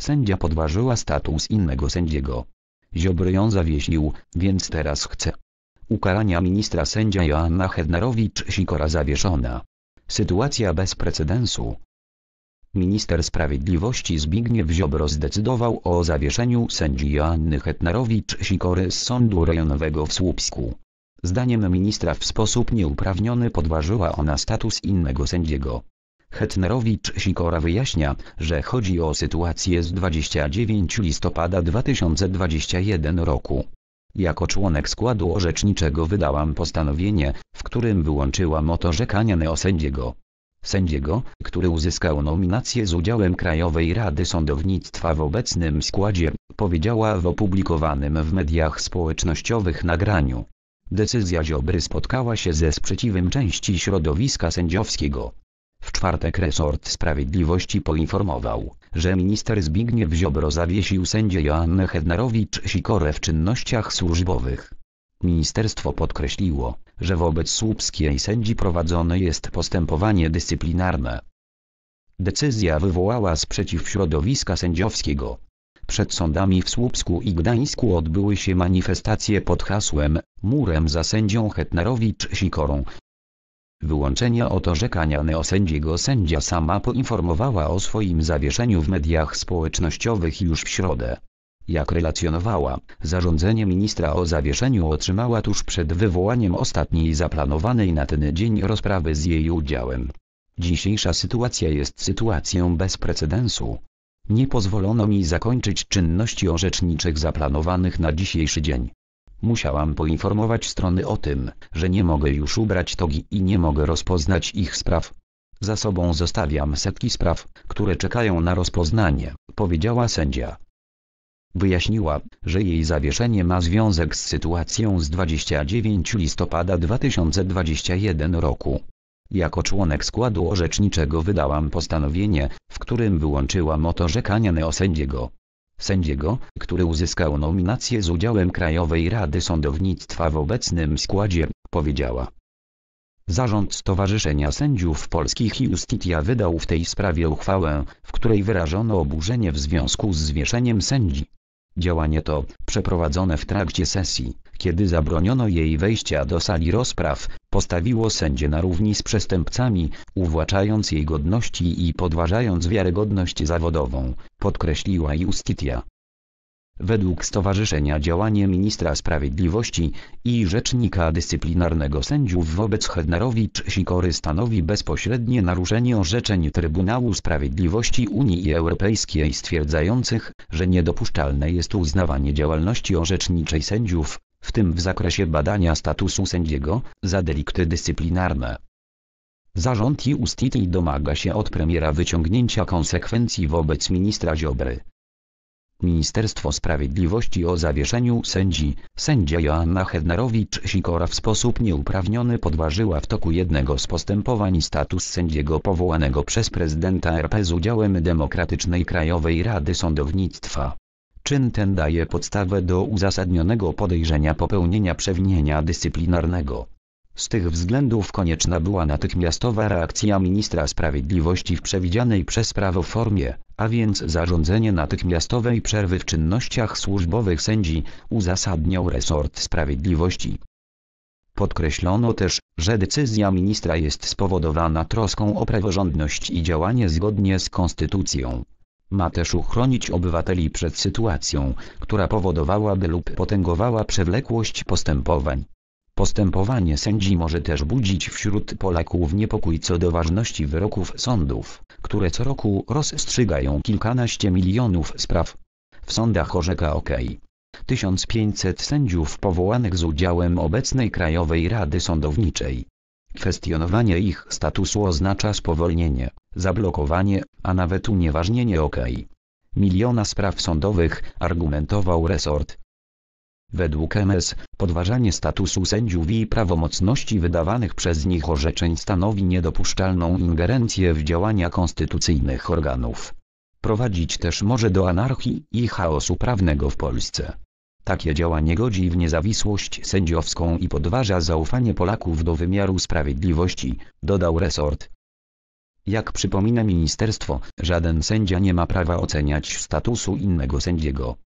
Sędzia podważyła status innego sędziego. Ziobry ją zawieślił, więc teraz chce. Ukarania ministra sędzia Joanna Hednarowicz-Sikora zawieszona. Sytuacja bez precedensu. Minister Sprawiedliwości Zbigniew Ziobro zdecydował o zawieszeniu sędzi Joanny Hetnarowicz-Sikory z Sądu Rejonowego w Słupsku. Zdaniem ministra w sposób nieuprawniony podważyła ona status innego sędziego. Hetnerowicz-Sikora wyjaśnia, że chodzi o sytuację z 29 listopada 2021 roku. Jako członek składu orzeczniczego wydałam postanowienie, w którym wyłączyłam od orzekania neosędziego. Sędziego, który uzyskał nominację z udziałem Krajowej Rady Sądownictwa w obecnym składzie, powiedziała w opublikowanym w mediach społecznościowych nagraniu. Decyzja Ziobry spotkała się ze sprzeciwem części środowiska sędziowskiego. W czwartek resort sprawiedliwości poinformował, że minister Zbigniew Ziobro zawiesił sędzie Joannę Hednarowicz-Sikorę w czynnościach służbowych. Ministerstwo podkreśliło, że wobec słupskiej sędzi prowadzone jest postępowanie dyscyplinarne. Decyzja wywołała sprzeciw środowiska sędziowskiego. Przed sądami w Słupsku i Gdańsku odbyły się manifestacje pod hasłem Murem za sędzią Hetnarowicz sikorą Wyłączenia od orzekania neosędziego sędzia sama poinformowała o swoim zawieszeniu w mediach społecznościowych już w środę. Jak relacjonowała, zarządzenie ministra o zawieszeniu otrzymała tuż przed wywołaniem ostatniej zaplanowanej na ten dzień rozprawy z jej udziałem. Dzisiejsza sytuacja jest sytuacją bez precedensu. Nie pozwolono mi zakończyć czynności orzeczniczych zaplanowanych na dzisiejszy dzień. Musiałam poinformować strony o tym, że nie mogę już ubrać togi i nie mogę rozpoznać ich spraw. Za sobą zostawiam setki spraw, które czekają na rozpoznanie, powiedziała sędzia. Wyjaśniła, że jej zawieszenie ma związek z sytuacją z 29 listopada 2021 roku. Jako członek składu orzeczniczego wydałam postanowienie, w którym wyłączyłam oto rzekanie neosędziego sędziego, który uzyskał nominację z udziałem Krajowej Rady Sądownictwa w obecnym składzie, powiedziała. Zarząd Stowarzyszenia Sędziów Polskich Justitia wydał w tej sprawie uchwałę, w której wyrażono oburzenie w związku z zwieszeniem sędzi. Działanie to, przeprowadzone w trakcie sesji, kiedy zabroniono jej wejścia do sali rozpraw, postawiło sędzie na równi z przestępcami, uwłaczając jej godności i podważając wiarygodność zawodową, podkreśliła Justitia. Według Stowarzyszenia Działanie Ministra Sprawiedliwości i Rzecznika Dyscyplinarnego Sędziów wobec Hednarowicz-Sikory stanowi bezpośrednie naruszenie orzeczeń Trybunału Sprawiedliwości Unii Europejskiej stwierdzających, że niedopuszczalne jest uznawanie działalności orzeczniczej sędziów, w tym w zakresie badania statusu sędziego, za delikty dyscyplinarne. Zarząd Justiti domaga się od premiera wyciągnięcia konsekwencji wobec ministra Ziobry. Ministerstwo Sprawiedliwości o zawieszeniu sędzi, sędzia Joanna Hednarowicz-Sikora w sposób nieuprawniony podważyła w toku jednego z postępowań status sędziego powołanego przez prezydenta RP z udziałem Demokratycznej Krajowej Rady Sądownictwa. Czyn ten daje podstawę do uzasadnionego podejrzenia popełnienia przewinienia dyscyplinarnego. Z tych względów konieczna była natychmiastowa reakcja ministra sprawiedliwości w przewidzianej przez prawo formie a więc zarządzenie natychmiastowej przerwy w czynnościach służbowych sędzi, uzasadniał resort sprawiedliwości. Podkreślono też, że decyzja ministra jest spowodowana troską o praworządność i działanie zgodnie z konstytucją. Ma też uchronić obywateli przed sytuacją, która powodowałaby lub potęgowała przewlekłość postępowań. Postępowanie sędzi może też budzić wśród Polaków niepokój co do ważności wyroków sądów, które co roku rozstrzygają kilkanaście milionów spraw. W sądach orzeka ok. 1500 sędziów powołanych z udziałem obecnej Krajowej Rady Sądowniczej. Kwestionowanie ich statusu oznacza spowolnienie, zablokowanie, a nawet unieważnienie ok. Miliona spraw sądowych, argumentował resort. Według MS, podważanie statusu sędziów i prawomocności wydawanych przez nich orzeczeń stanowi niedopuszczalną ingerencję w działania konstytucyjnych organów. Prowadzić też może do anarchii i chaosu prawnego w Polsce. Takie działanie godzi w niezawisłość sędziowską i podważa zaufanie Polaków do wymiaru sprawiedliwości, dodał resort. Jak przypomina ministerstwo, żaden sędzia nie ma prawa oceniać statusu innego sędziego.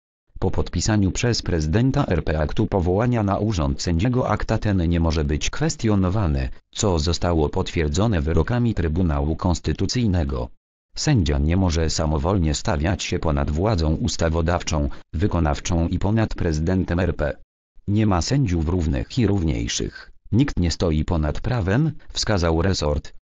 Po podpisaniu przez prezydenta RP aktu powołania na urząd sędziego akta ten nie może być kwestionowany, co zostało potwierdzone wyrokami Trybunału Konstytucyjnego. Sędzia nie może samowolnie stawiać się ponad władzą ustawodawczą, wykonawczą i ponad prezydentem RP. Nie ma sędziów równych i równiejszych. Nikt nie stoi ponad prawem, wskazał resort,